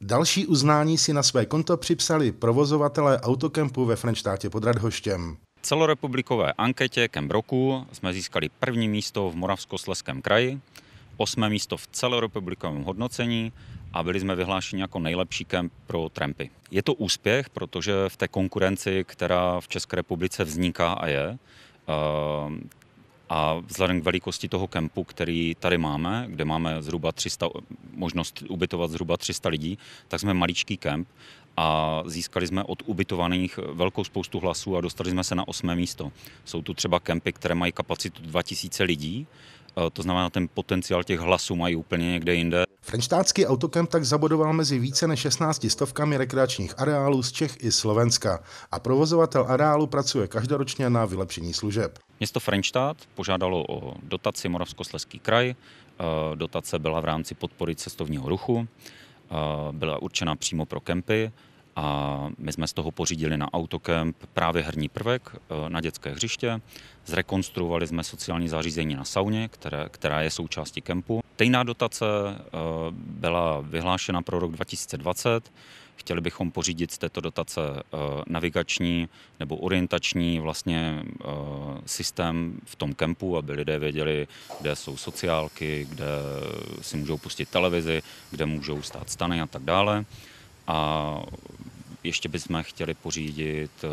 Další uznání si na své konto připsali provozovatelé autokempu ve Frenštátě pod Radhoštěm. V celorepublikové anketě Kemp roku jsme získali první místo v Moravskosleském kraji, osmé místo v celorepublikovém hodnocení a byli jsme vyhlášeni jako nejlepší kemp pro trampy. Je to úspěch, protože v té konkurenci, která v České republice vzniká a je, ehm, a vzhledem k velikosti toho kempu, který tady máme, kde máme zhruba 300, možnost ubytovat zhruba 300 lidí, tak jsme maličký kemp a získali jsme od ubytovaných velkou spoustu hlasů a dostali jsme se na osmé místo. Jsou tu třeba kempy, které mají kapacitu 2000 lidí, Eh, to znamená, ten potenciál těch hlasů mají úplně někde jinde. Frenštátský autokemp tak zabodoval mezi více než 16 stovkami rekreačních areálů z Čech i Slovenska a provozovatel areálu pracuje každoročně na vylepšení služeb. Město Frenštát požádalo o dotaci Moravskosleský kraj. Eh, dotace byla v rámci podpory cestovního ruchu, eh, byla určena přímo pro kempy a my jsme z toho pořídili na Autokemp právě herní prvek eh, na dětské hřiště. Zrekonstruovali jsme sociální zařízení na sauně, které, která je součástí kempu. Tejná dotace eh, byla vyhlášena pro rok 2020. Chtěli bychom pořídit z této dotace eh, navigační nebo orientační vlastně systém v tom kempu, aby lidé věděli, kde jsou sociálky, kde si můžou pustit televizi, kde můžou stát stany a tak dále. A ještě bychom chtěli pořídit eh,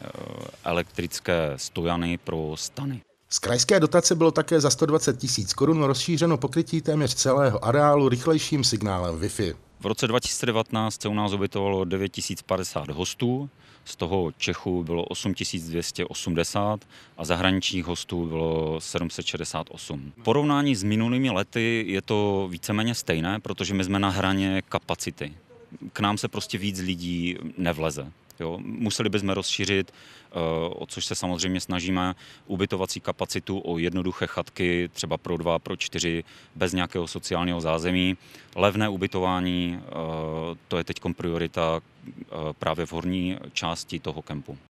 eh, elektrické stojany pro stany. Z krajské dotace bylo také za 120 tisíc korun rozšířeno pokrytí téměř celého areálu rychlejším signálem Wi-Fi. V roce 2019 se u nás ubytovalo 9050 hostů, z toho Čechů bylo 8280 a zahraničních hostů bylo 768. V porovnání s minulými lety je to víceméně stejné, protože my jsme na hraně kapacity k nám se prostě víc lidí nevleze. Jo? Museli bychom rozšířit, eh, o což se samozřejmě snažíme, ubytovací kapacitu o jednoduché chatky, třeba pro dva, pro čtyři, bez nějakého sociálního zázemí. Levné ubytování, eh, to je teď priorita eh, právě v horní části toho kempu.